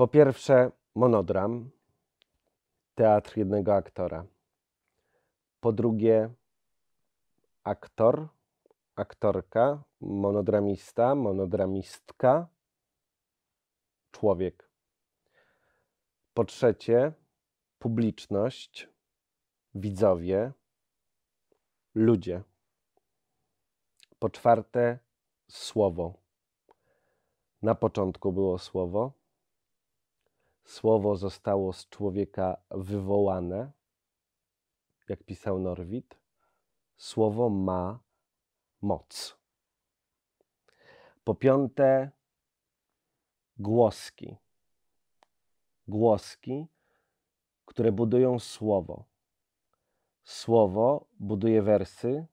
Po pierwsze, monodram, teatr jednego aktora. Po drugie, aktor, aktorka, monodramista, monodramistka, człowiek. Po trzecie, publiczność, widzowie, ludzie. Po czwarte, słowo. Na początku było słowo Słowo zostało z człowieka wywołane, jak pisał Norwid. Słowo ma moc. Po piąte, głoski. Głoski, które budują słowo. Słowo buduje wersy,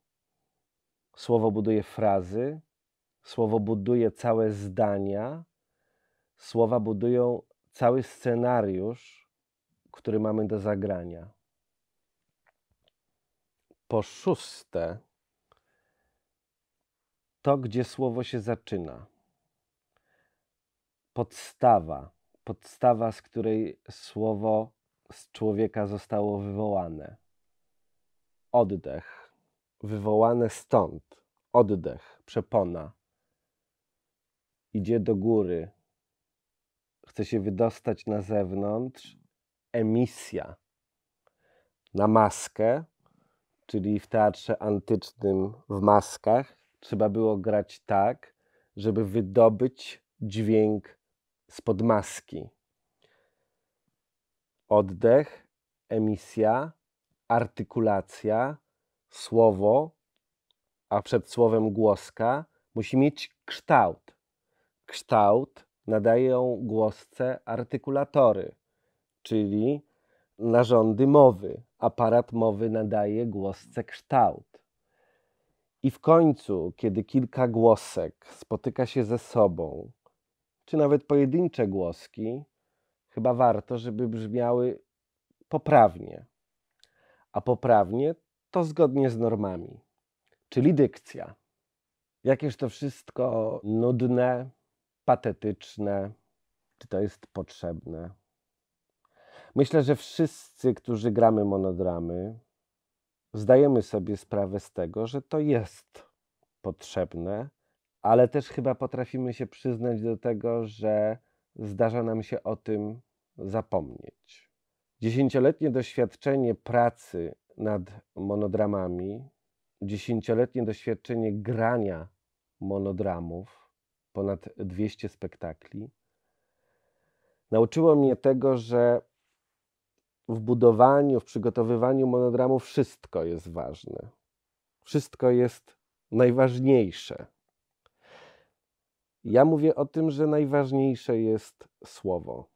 słowo buduje frazy, słowo buduje całe zdania, słowa budują cały scenariusz, który mamy do zagrania. Po szóste, to, gdzie słowo się zaczyna. Podstawa, podstawa, z której słowo z człowieka zostało wywołane. Oddech, wywołane stąd, oddech, przepona, idzie do góry, chce się wydostać na zewnątrz, emisja na maskę, czyli w teatrze antycznym w maskach, trzeba było grać tak, żeby wydobyć dźwięk spod maski. Oddech, emisja, artykulacja, słowo, a przed słowem głoska musi mieć kształt. Kształt nadają głosce artykulatory, czyli narządy mowy. Aparat mowy nadaje głosce kształt. I w końcu, kiedy kilka głosek spotyka się ze sobą, czy nawet pojedyncze głoski, chyba warto, żeby brzmiały poprawnie. A poprawnie to zgodnie z normami, czyli dykcja. Jakież to wszystko nudne, patetyczne, czy to jest potrzebne. Myślę, że wszyscy, którzy gramy monodramy, zdajemy sobie sprawę z tego, że to jest potrzebne, ale też chyba potrafimy się przyznać do tego, że zdarza nam się o tym zapomnieć. Dziesięcioletnie doświadczenie pracy nad monodramami, dziesięcioletnie doświadczenie grania monodramów ponad 200 spektakli, nauczyło mnie tego, że w budowaniu, w przygotowywaniu monodramu wszystko jest ważne. Wszystko jest najważniejsze. Ja mówię o tym, że najważniejsze jest słowo,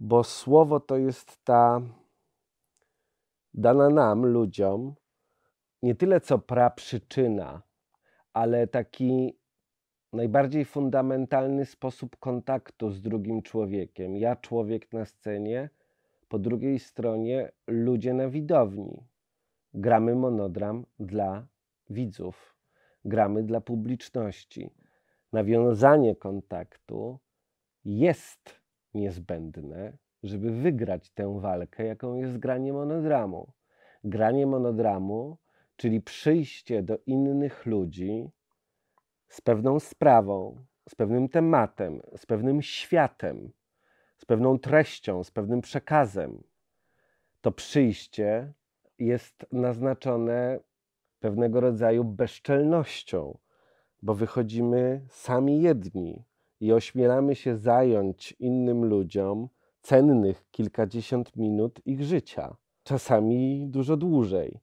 bo słowo to jest ta dana nam, ludziom, nie tyle co praprzyczyna, ale taki najbardziej fundamentalny sposób kontaktu z drugim człowiekiem. Ja, człowiek na scenie, po drugiej stronie ludzie na widowni. Gramy monodram dla widzów, gramy dla publiczności. Nawiązanie kontaktu jest niezbędne, żeby wygrać tę walkę, jaką jest granie monodramu. Granie monodramu, czyli przyjście do innych ludzi, z pewną sprawą, z pewnym tematem, z pewnym światem, z pewną treścią, z pewnym przekazem, to przyjście jest naznaczone pewnego rodzaju bezczelnością, bo wychodzimy sami jedni i ośmielamy się zająć innym ludziom cennych kilkadziesiąt minut ich życia, czasami dużo dłużej.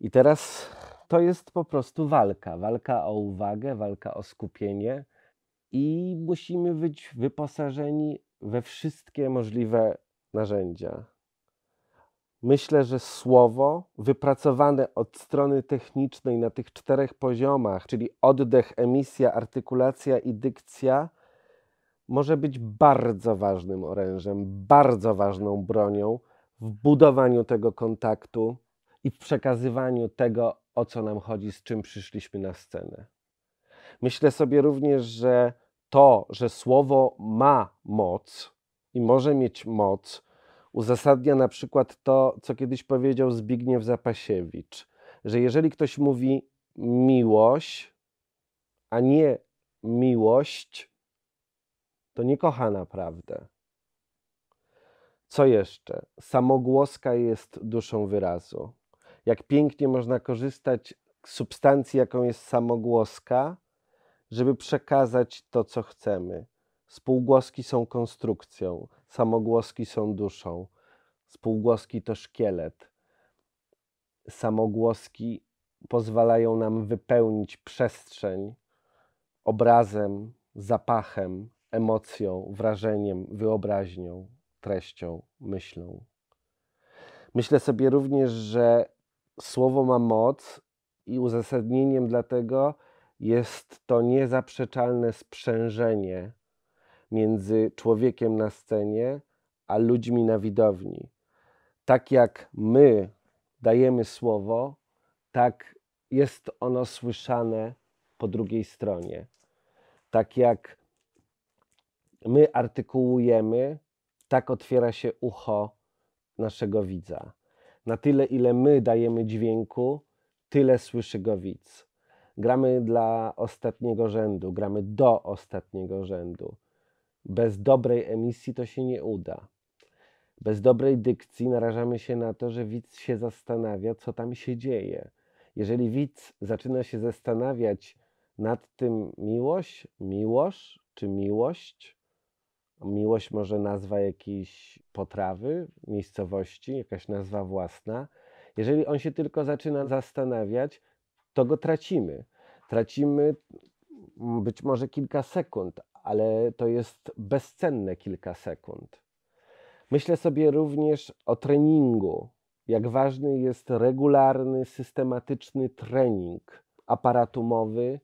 I teraz to jest po prostu walka. Walka o uwagę, walka o skupienie i musimy być wyposażeni we wszystkie możliwe narzędzia. Myślę, że słowo wypracowane od strony technicznej na tych czterech poziomach, czyli oddech, emisja, artykulacja i dykcja, może być bardzo ważnym orężem, bardzo ważną bronią w budowaniu tego kontaktu i w przekazywaniu tego, o co nam chodzi, z czym przyszliśmy na scenę. Myślę sobie również, że to, że słowo ma moc i może mieć moc, uzasadnia na przykład to, co kiedyś powiedział Zbigniew Zapasiewicz, że jeżeli ktoś mówi miłość, a nie miłość, to nie kocha naprawdę. Co jeszcze? Samogłoska jest duszą wyrazu jak pięknie można korzystać z substancji, jaką jest samogłoska, żeby przekazać to, co chcemy. Spółgłoski są konstrukcją, samogłoski są duszą, spółgłoski to szkielet. Samogłoski pozwalają nam wypełnić przestrzeń obrazem, zapachem, emocją, wrażeniem, wyobraźnią, treścią, myślą. Myślę sobie również, że słowo ma moc i uzasadnieniem dlatego jest to niezaprzeczalne sprzężenie między człowiekiem na scenie a ludźmi na widowni. Tak jak my dajemy słowo, tak jest ono słyszane po drugiej stronie. Tak jak my artykułujemy, tak otwiera się ucho naszego widza. Na tyle, ile my dajemy dźwięku, tyle słyszy go widz. Gramy dla ostatniego rzędu, gramy do ostatniego rzędu. Bez dobrej emisji to się nie uda. Bez dobrej dykcji narażamy się na to, że widz się zastanawia, co tam się dzieje. Jeżeli widz zaczyna się zastanawiać nad tym miłość, miłość czy miłość, Miłość może nazwa jakiejś potrawy, miejscowości, jakaś nazwa własna. Jeżeli on się tylko zaczyna zastanawiać, to go tracimy. Tracimy mm, być może kilka sekund, ale to jest bezcenne kilka sekund. Myślę sobie również o treningu, jak ważny jest regularny, systematyczny trening aparatu mowy,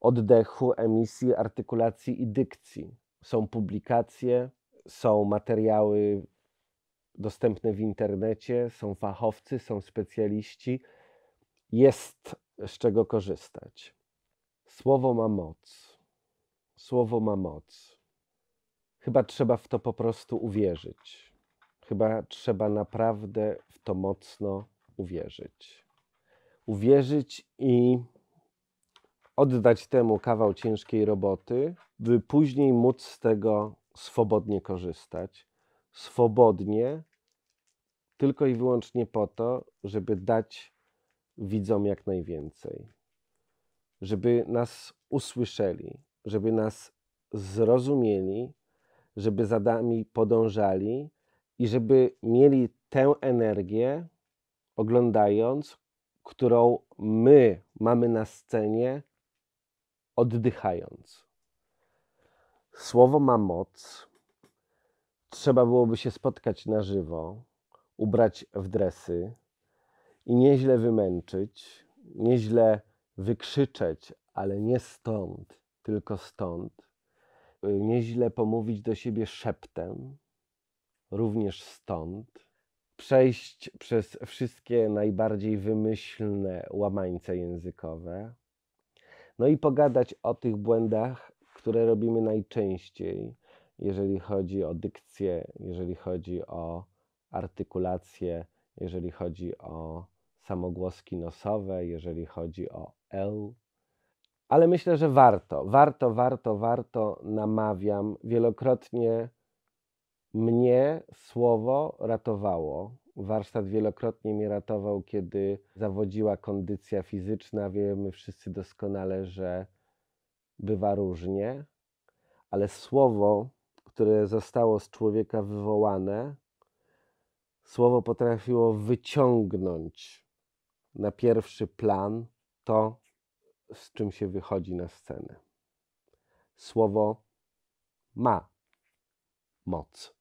oddechu, emisji, artykulacji i dykcji są publikacje, są materiały dostępne w internecie, są fachowcy, są specjaliści. Jest z czego korzystać. Słowo ma moc. Słowo ma moc. Chyba trzeba w to po prostu uwierzyć. Chyba trzeba naprawdę w to mocno uwierzyć. Uwierzyć i oddać temu kawał ciężkiej roboty, by później móc z tego swobodnie korzystać. Swobodnie, tylko i wyłącznie po to, żeby dać widzom jak najwięcej, żeby nas usłyszeli, żeby nas zrozumieli, żeby za nami podążali i żeby mieli tę energię, oglądając, którą my mamy na scenie, oddychając. Słowo ma moc. Trzeba byłoby się spotkać na żywo, ubrać w dresy i nieźle wymęczyć, nieźle wykrzyczeć, ale nie stąd, tylko stąd. Y, nieźle pomówić do siebie szeptem, również stąd. Przejść przez wszystkie najbardziej wymyślne łamańce językowe. No i pogadać o tych błędach które robimy najczęściej, jeżeli chodzi o dykcję, jeżeli chodzi o artykulację, jeżeli chodzi o samogłoski nosowe, jeżeli chodzi o L. Ale myślę, że warto, warto, warto, warto namawiam. Wielokrotnie mnie słowo ratowało. Warsztat wielokrotnie mnie ratował, kiedy zawodziła kondycja fizyczna. Wiemy wszyscy doskonale, że bywa różnie, ale słowo, które zostało z człowieka wywołane, słowo potrafiło wyciągnąć na pierwszy plan to, z czym się wychodzi na scenę. Słowo ma moc.